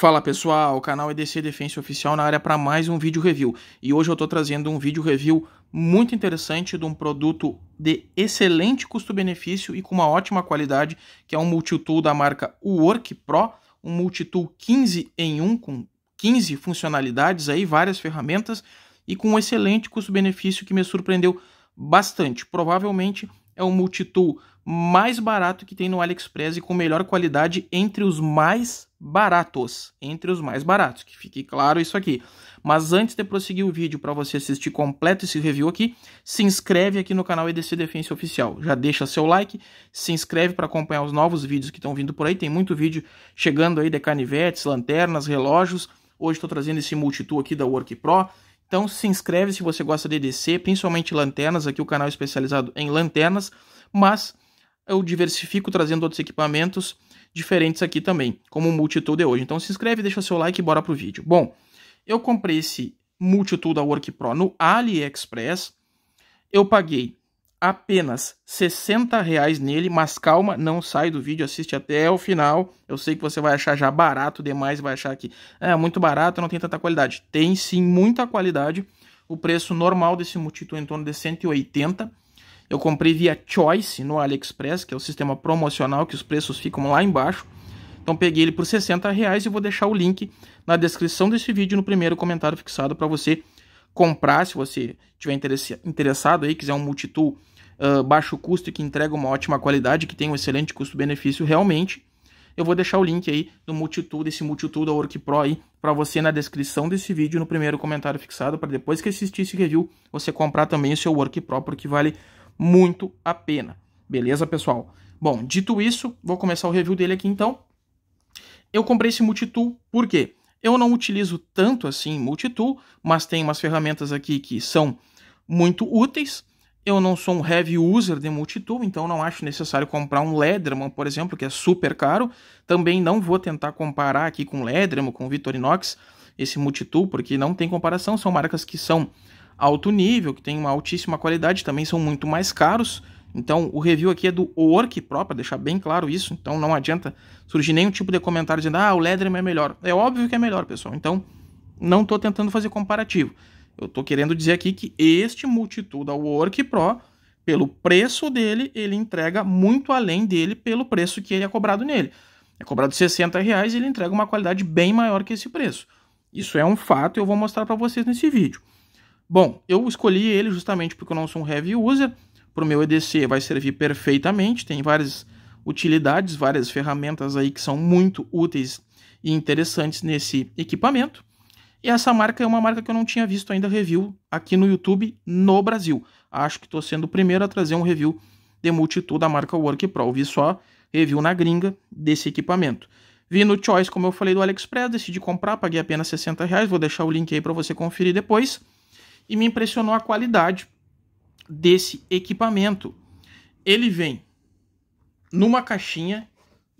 Fala pessoal, o canal EDC Defense Oficial na área para mais um vídeo review. E hoje eu estou trazendo um vídeo review muito interessante de um produto de excelente custo-benefício e com uma ótima qualidade, que é um multitool da marca Work Pro, um multitool 15 em 1 com 15 funcionalidades aí, várias ferramentas e com um excelente custo-benefício que me surpreendeu bastante. Provavelmente é um multitool mais barato que tem no AliExpress e com melhor qualidade entre os mais baratos, entre os mais baratos, que fique claro isso aqui. Mas antes de prosseguir o vídeo para você assistir completo esse review aqui, se inscreve aqui no canal EDC Defensa Oficial. Já deixa seu like, se inscreve para acompanhar os novos vídeos que estão vindo por aí. Tem muito vídeo chegando aí de canivetes, lanternas, relógios. Hoje estou trazendo esse multitool aqui da Work Pro então se inscreve se você gosta de DC, principalmente lanternas, aqui o canal é especializado em lanternas, mas eu diversifico trazendo outros equipamentos diferentes aqui também, como o Multitool de hoje. Então se inscreve, deixa seu like e bora pro vídeo. Bom, eu comprei esse Multitool da Work Pro no AliExpress, eu paguei apenas 60 reais nele, mas calma, não sai do vídeo, assiste até o final. Eu sei que você vai achar já barato demais, vai achar que é muito barato, não tem tanta qualidade. Tem sim muita qualidade. O preço normal desse multito é em torno de 180. Eu comprei via Choice no AliExpress, que é o sistema promocional que os preços ficam lá embaixo. Então peguei ele por 60 reais e vou deixar o link na descrição desse vídeo no primeiro comentário fixado para você comprar, se você tiver interessado aí, quiser um multitool uh, baixo custo e que entrega uma ótima qualidade, que tem um excelente custo-benefício realmente, eu vou deixar o link aí do multitool, desse multitool da Work Pro aí, para você na descrição desse vídeo, no primeiro comentário fixado, para depois que assistir esse review, você comprar também o seu Work Pro, porque vale muito a pena. Beleza, pessoal? Bom, dito isso, vou começar o review dele aqui então. Eu comprei esse multitool por quê? Eu não utilizo tanto assim Multitool, mas tem umas ferramentas aqui que são muito úteis. Eu não sou um heavy user de Multitool, então não acho necessário comprar um Ledramon, por exemplo, que é super caro. Também não vou tentar comparar aqui com Ledramon, com Victorinox, esse Multitool, porque não tem comparação. São marcas que são alto nível, que têm uma altíssima qualidade, também são muito mais caros. Então, o review aqui é do Orc Pro, para deixar bem claro isso. Então, não adianta surgir nenhum tipo de comentário dizendo, ah, o Leatherman é melhor. É óbvio que é melhor, pessoal. Então, não estou tentando fazer comparativo. Eu estou querendo dizer aqui que este multitudo, ao Orc Pro, pelo preço dele, ele entrega muito além dele pelo preço que ele é cobrado nele. É cobrado R$60, e ele entrega uma qualidade bem maior que esse preço. Isso é um fato e eu vou mostrar para vocês nesse vídeo. Bom, eu escolhi ele justamente porque eu não sou um heavy user, para o meu EDC vai servir perfeitamente. Tem várias utilidades, várias ferramentas aí que são muito úteis e interessantes nesse equipamento. E essa marca é uma marca que eu não tinha visto ainda review aqui no YouTube no Brasil. Acho que estou sendo o primeiro a trazer um review de multitude da marca Work Pro. Eu vi só review na gringa desse equipamento. Vi no Choice, como eu falei, do AliExpress, decidi comprar, paguei apenas 60 reais, vou deixar o link aí para você conferir depois. E me impressionou a qualidade desse equipamento. Ele vem numa caixinha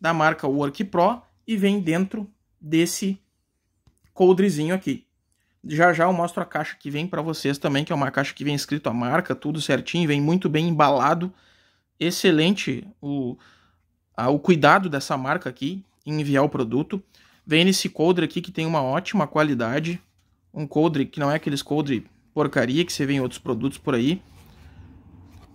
da marca Work Pro e vem dentro desse coldrezinho aqui. Já já eu mostro a caixa que vem para vocês também, que é uma caixa que vem escrito a marca, tudo certinho, vem muito bem embalado. Excelente o, a, o cuidado dessa marca aqui em enviar o produto. Vem nesse coldre aqui que tem uma ótima qualidade, um coldre que não é aqueles coldre porcaria que você vê em outros produtos por aí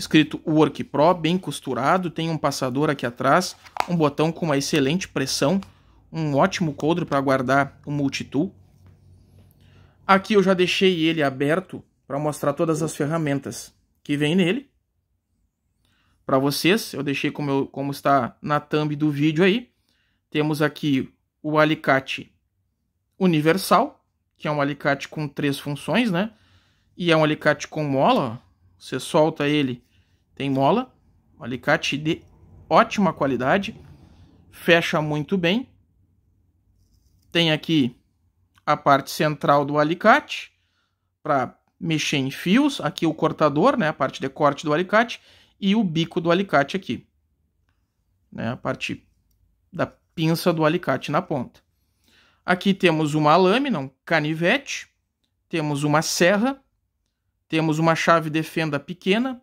escrito Work Pro, bem costurado, tem um passador aqui atrás, um botão com uma excelente pressão, um ótimo coldre para guardar o multitool. Aqui eu já deixei ele aberto para mostrar todas as ferramentas que vem nele. Para vocês, eu deixei como, eu, como está na thumb do vídeo aí. Temos aqui o alicate universal, que é um alicate com três funções, né? E é um alicate com mola, você solta ele tem mola, um alicate de ótima qualidade, fecha muito bem. Tem aqui a parte central do alicate para mexer em fios, aqui o cortador, né, a parte de corte do alicate e o bico do alicate aqui, né, a parte da pinça do alicate na ponta. Aqui temos uma lâmina, um canivete, temos uma serra, temos uma chave de fenda pequena,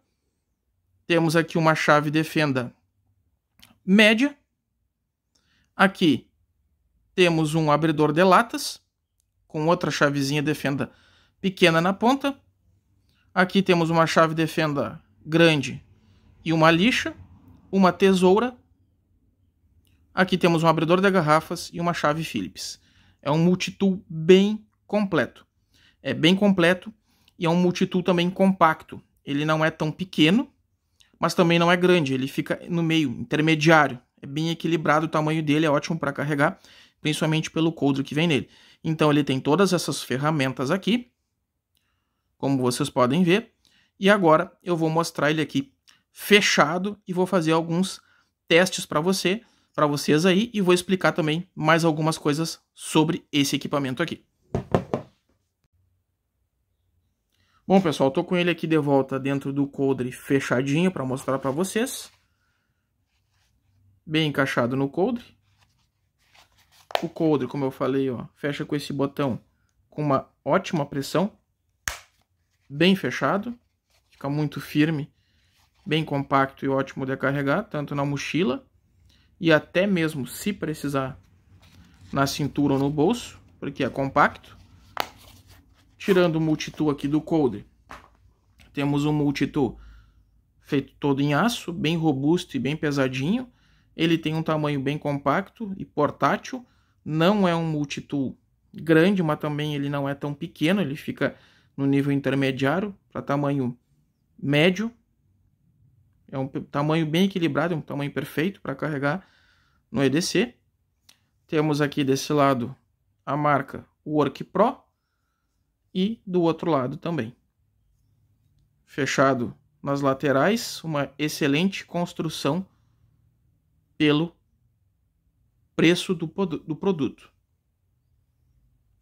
temos aqui uma chave de fenda média. Aqui temos um abridor de latas com outra chavezinha de fenda pequena na ponta. Aqui temos uma chave de fenda grande e uma lixa, uma tesoura. Aqui temos um abridor de garrafas e uma chave Phillips. É um multitool bem completo. É bem completo e é um multitool também compacto. Ele não é tão pequeno, mas também não é grande, ele fica no meio, intermediário. É bem equilibrado, o tamanho dele é ótimo para carregar, principalmente pelo coldre que vem nele. Então ele tem todas essas ferramentas aqui, como vocês podem ver. E agora eu vou mostrar ele aqui fechado e vou fazer alguns testes para você, para vocês aí e vou explicar também mais algumas coisas sobre esse equipamento aqui. Bom, pessoal, tô com ele aqui de volta dentro do coldre fechadinho para mostrar para vocês. Bem encaixado no coldre. O coldre, como eu falei, ó, fecha com esse botão com uma ótima pressão. Bem fechado, fica muito firme, bem compacto e ótimo de carregar, tanto na mochila e até mesmo se precisar na cintura ou no bolso, porque é compacto. Tirando o multitool aqui do coldre, temos um multitool feito todo em aço, bem robusto e bem pesadinho. Ele tem um tamanho bem compacto e portátil. Não é um multitool grande, mas também ele não é tão pequeno, ele fica no nível intermediário para tamanho médio. É um tamanho bem equilibrado, é um tamanho perfeito para carregar no EDC. Temos aqui desse lado a marca Work Pro, e do outro lado também. Fechado nas laterais, uma excelente construção pelo preço do, do produto.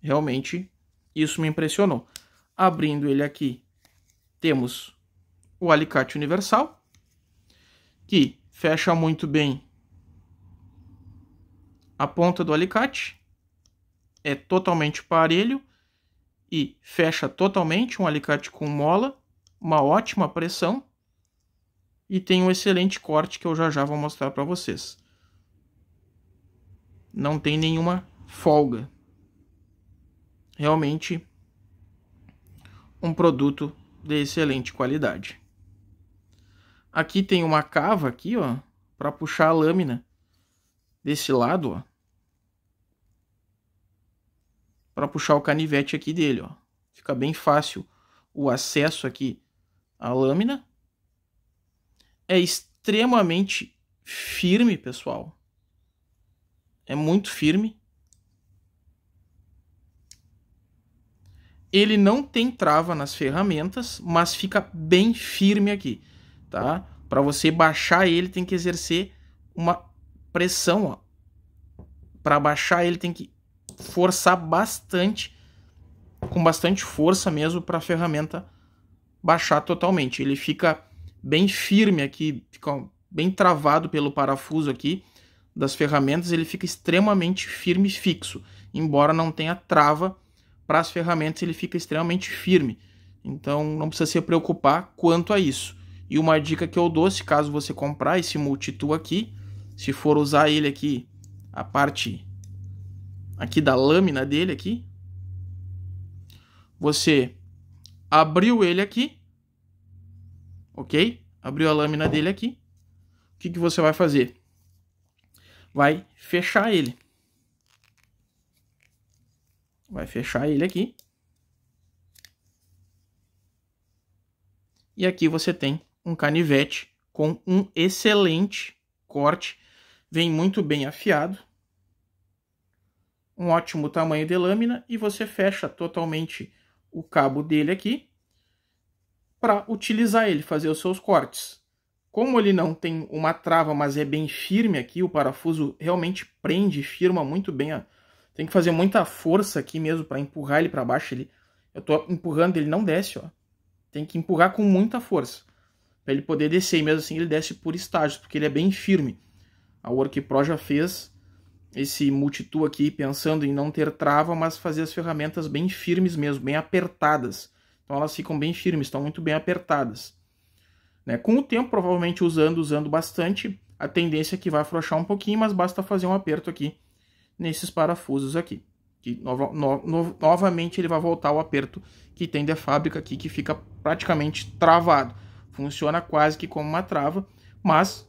Realmente, isso me impressionou. Abrindo ele aqui, temos o alicate universal, que fecha muito bem a ponta do alicate, é totalmente parelho e fecha totalmente um alicate com mola, uma ótima pressão e tem um excelente corte que eu já já vou mostrar para vocês. Não tem nenhuma folga. Realmente um produto de excelente qualidade. Aqui tem uma cava aqui, ó, para puxar a lâmina desse lado, ó para puxar o canivete aqui dele, ó. Fica bem fácil o acesso aqui à lâmina. É extremamente firme, pessoal. É muito firme. Ele não tem trava nas ferramentas, mas fica bem firme aqui, tá? Para você baixar ele tem que exercer uma pressão, ó. Para baixar ele tem que forçar bastante, com bastante força mesmo, para a ferramenta baixar totalmente. Ele fica bem firme aqui, fica bem travado pelo parafuso aqui das ferramentas, ele fica extremamente firme e fixo. Embora não tenha trava para as ferramentas, ele fica extremamente firme. Então não precisa se preocupar quanto a isso. E uma dica que eu dou, se caso você comprar esse multitool aqui, se for usar ele aqui, a parte aqui da lâmina dele aqui. Você abriu ele aqui, ok? Abriu a lâmina dele aqui. O que, que você vai fazer? Vai fechar ele. Vai fechar ele aqui. E aqui você tem um canivete com um excelente corte. Vem muito bem afiado um ótimo tamanho de lâmina e você fecha totalmente o cabo dele aqui para utilizar ele, fazer os seus cortes. Como ele não tem uma trava, mas é bem firme aqui, o parafuso realmente prende, firma muito bem. Ó. Tem que fazer muita força aqui mesmo para empurrar ele para baixo. Ele, eu estou empurrando, ele não desce. Ó. Tem que empurrar com muita força para ele poder descer. E mesmo assim ele desce por estágios, porque ele é bem firme. A Work Pro já fez esse multitool aqui pensando em não ter trava, mas fazer as ferramentas bem firmes mesmo, bem apertadas. Então elas ficam bem firmes, estão muito bem apertadas. Né? Com o tempo, provavelmente usando, usando bastante, a tendência é que vai afrouxar um pouquinho, mas basta fazer um aperto aqui nesses parafusos aqui. Que no, no, novamente ele vai voltar ao aperto que tem da fábrica aqui, que fica praticamente travado. Funciona quase que como uma trava, mas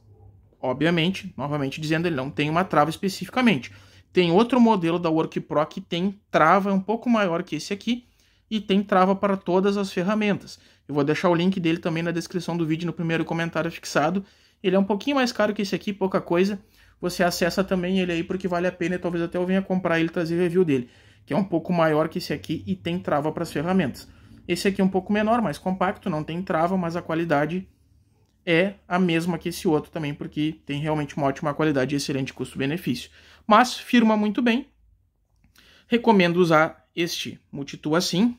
Obviamente, novamente dizendo, ele não tem uma trava especificamente. Tem outro modelo da Work Pro que tem trava um pouco maior que esse aqui e tem trava para todas as ferramentas. Eu vou deixar o link dele também na descrição do vídeo no primeiro comentário fixado. Ele é um pouquinho mais caro que esse aqui, pouca coisa. Você acessa também ele aí porque vale a pena e talvez até eu venha comprar ele e trazer review dele, que é um pouco maior que esse aqui e tem trava para as ferramentas. Esse aqui é um pouco menor, mais compacto, não tem trava, mas a qualidade é a mesma que esse outro também, porque tem realmente uma ótima qualidade e excelente custo-benefício. Mas firma muito bem. Recomendo usar este multitool assim,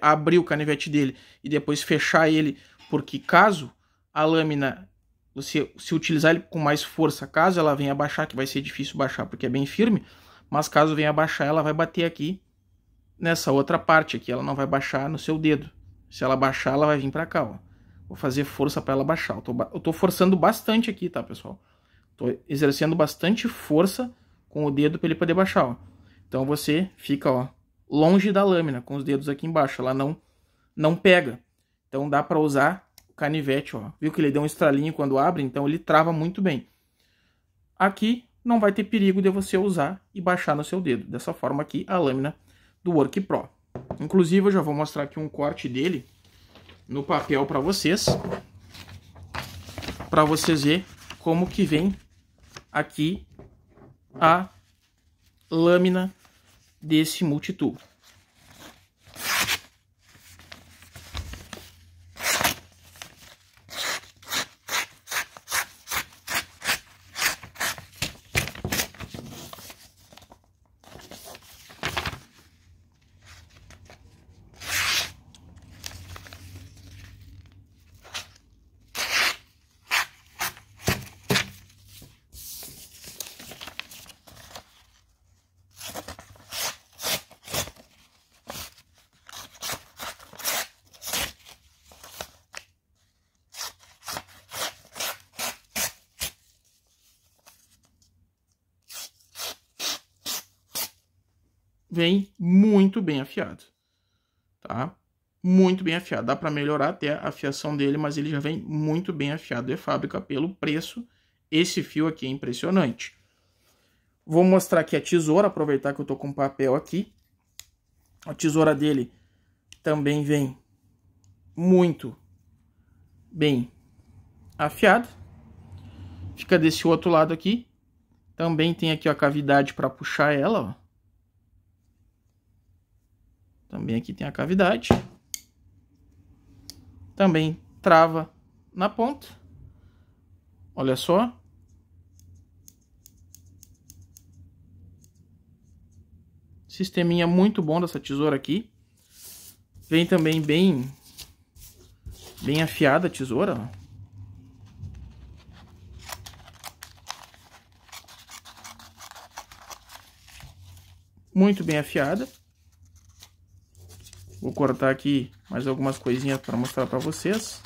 abrir o canivete dele e depois fechar ele, porque caso a lâmina você se utilizar ele com mais força, caso ela venha baixar, que vai ser difícil baixar porque é bem firme, mas caso venha baixar, ela vai bater aqui nessa outra parte aqui, ela não vai baixar no seu dedo. Se ela baixar, ela vai vir para cá, ó. Vou fazer força para ela baixar. Eu tô, eu tô, forçando bastante aqui, tá, pessoal? Tô exercendo bastante força com o dedo para ele poder baixar, ó. Então você fica, ó, longe da lâmina, com os dedos aqui embaixo. Ela não, não pega. Então dá para usar o canivete, ó. Viu que ele deu um estralinho quando abre? Então ele trava muito bem. Aqui não vai ter perigo de você usar e baixar no seu dedo. Dessa forma aqui, a lâmina do Work Pro. Inclusive, eu já vou mostrar aqui um corte dele no papel para vocês, para vocês ver como que vem aqui a lâmina desse multitubo. vem muito bem afiado, tá? Muito bem afiado. Dá para melhorar até a afiação dele, mas ele já vem muito bem afiado de fábrica pelo preço. Esse fio aqui é impressionante. Vou mostrar aqui a tesoura, aproveitar que eu tô com papel aqui. A tesoura dele também vem muito bem afiada. Fica desse outro lado aqui. Também tem aqui a cavidade para puxar ela, ó. Também aqui tem a cavidade. Também trava na ponta. Olha só. Sisteminha muito bom dessa tesoura aqui. Vem também bem, bem afiada a tesoura. Muito bem afiada. Vou cortar aqui mais algumas coisinhas para mostrar para vocês.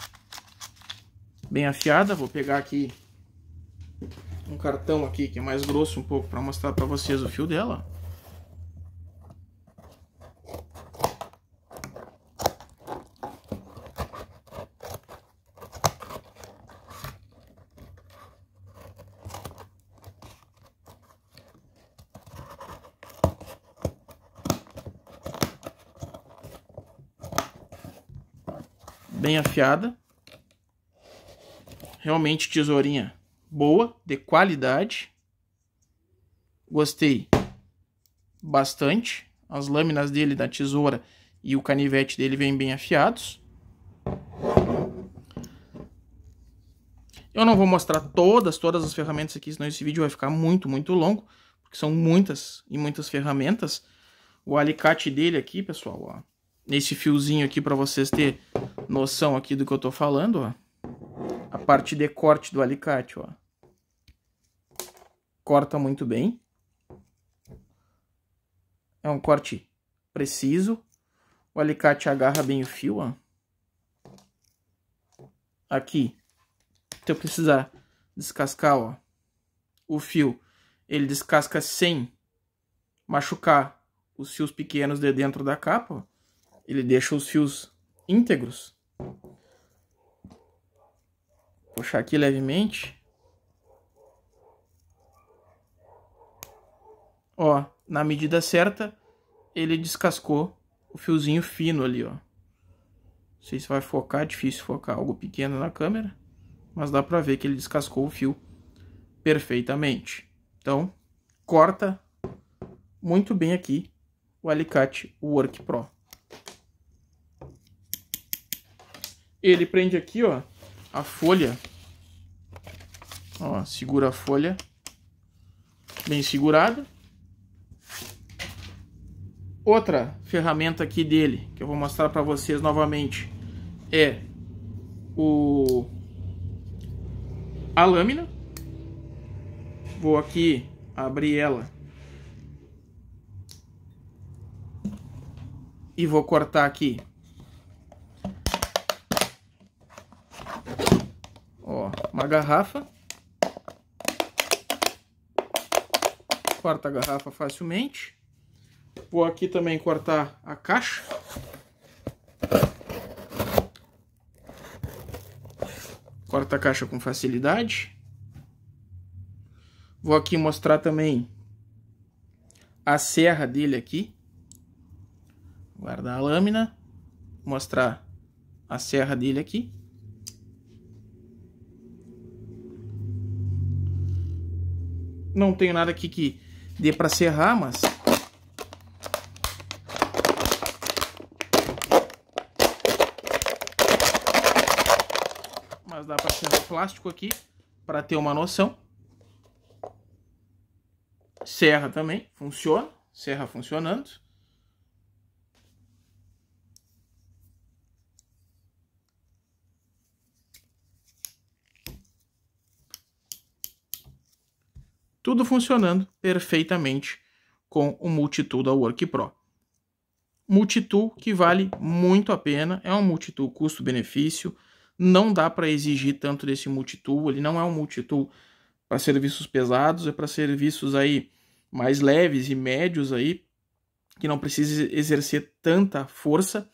Bem afiada, vou pegar aqui um cartão aqui que é mais grosso um pouco para mostrar para vocês o fio dela. afiada. Realmente tesourinha boa, de qualidade. Gostei bastante. As lâminas dele da tesoura e o canivete dele vêm bem afiados. Eu não vou mostrar todas, todas as ferramentas aqui, senão esse vídeo vai ficar muito, muito longo, porque são muitas e muitas ferramentas. O alicate dele aqui, pessoal, ó, nesse fiozinho aqui para vocês ter noção aqui do que eu tô falando, ó. A parte de corte do alicate, ó. Corta muito bem. É um corte preciso. O alicate agarra bem o fio, ó. Aqui, se então, eu precisar descascar, ó, o fio, ele descasca sem machucar os fios pequenos de dentro da capa, ó ele deixa os fios íntegros. Puxar aqui levemente. Ó, na medida certa, ele descascou o fiozinho fino ali, ó. Não sei se vai focar, é difícil focar algo pequeno na câmera, mas dá pra ver que ele descascou o fio perfeitamente. Então, corta muito bem aqui o alicate Work Pro. Ele prende aqui, ó, a folha. Ó, segura a folha bem segurada. Outra ferramenta aqui dele, que eu vou mostrar para vocês novamente, é o a lâmina. Vou aqui abrir ela e vou cortar aqui Ó, uma garrafa. Corta a garrafa facilmente. Vou aqui também cortar a caixa. Corta a caixa com facilidade. Vou aqui mostrar também a serra dele aqui. Guardar a lâmina. Mostrar a serra dele aqui. não tenho nada aqui que dê para serrar, mas... Mas dá para serrar plástico aqui, para ter uma noção. Serra também, funciona. Serra funcionando. Tudo funcionando perfeitamente com o Multitool da Work Pro. Multitool que vale muito a pena, é um Multitool custo-benefício, não dá para exigir tanto desse Multitool, ele não é um Multitool para serviços pesados, é para serviços aí mais leves e médios aí, que não precisa exercer tanta força.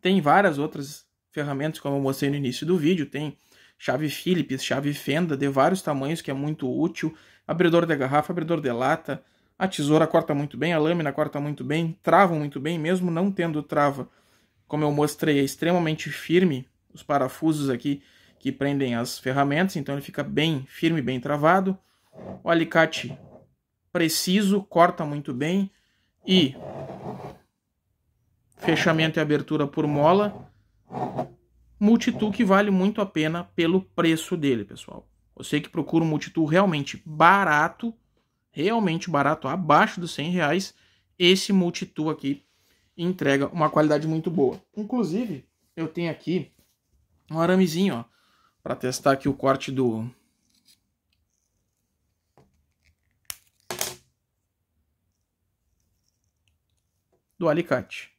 Tem várias outras ferramentas, como eu mostrei no início do vídeo, tem chave Philips, chave Fenda, de vários tamanhos que é muito útil abridor de garrafa, abridor de lata, a tesoura corta muito bem, a lâmina corta muito bem, travam muito bem, mesmo não tendo trava, como eu mostrei, é extremamente firme os parafusos aqui que prendem as ferramentas, então ele fica bem firme, bem travado. O alicate preciso, corta muito bem e fechamento e abertura por mola. Multitool que vale muito a pena pelo preço dele, pessoal. Você que procura um multitool realmente barato, realmente barato, abaixo dos 100 reais, esse multitool aqui entrega uma qualidade muito boa. Inclusive, eu tenho aqui um aramezinho, ó, para testar aqui o corte do do alicate.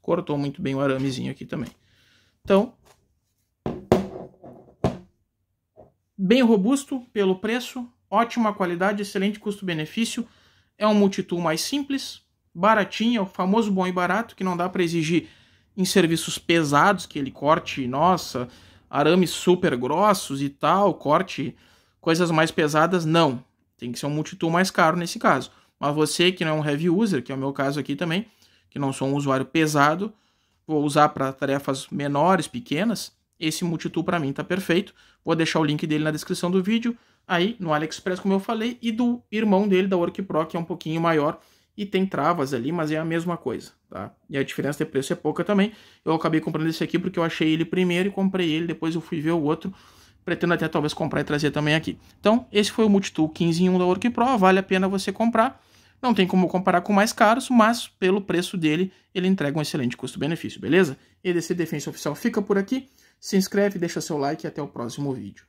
Cortou muito bem o aramezinho aqui também. Então, bem robusto pelo preço, ótima qualidade, excelente custo-benefício. É um multitool mais simples, baratinho, é o famoso bom e barato, que não dá para exigir em serviços pesados, que ele corte, nossa, arames super grossos e tal, corte coisas mais pesadas, não. Tem que ser um multitool mais caro nesse caso. Mas você que não é um heavy user, que é o meu caso aqui também, que não sou um usuário pesado, vou usar para tarefas menores, pequenas, esse Multitool para mim tá perfeito. Vou deixar o link dele na descrição do vídeo. Aí no AliExpress, como eu falei, e do irmão dele, da WorkPro, que é um pouquinho maior e tem travas ali, mas é a mesma coisa, tá? E a diferença de preço é pouca também. Eu acabei comprando esse aqui porque eu achei ele primeiro e comprei ele, depois eu fui ver o outro. Pretendo até talvez comprar e trazer também aqui. Então, esse foi o Multitool 15 em 1 da WorkPro, vale a pena você comprar. Não tem como comparar com mais caros, mas pelo preço dele, ele entrega um excelente custo-benefício, beleza? EDC Defensa Oficial fica por aqui. Se inscreve, deixa seu like e até o próximo vídeo.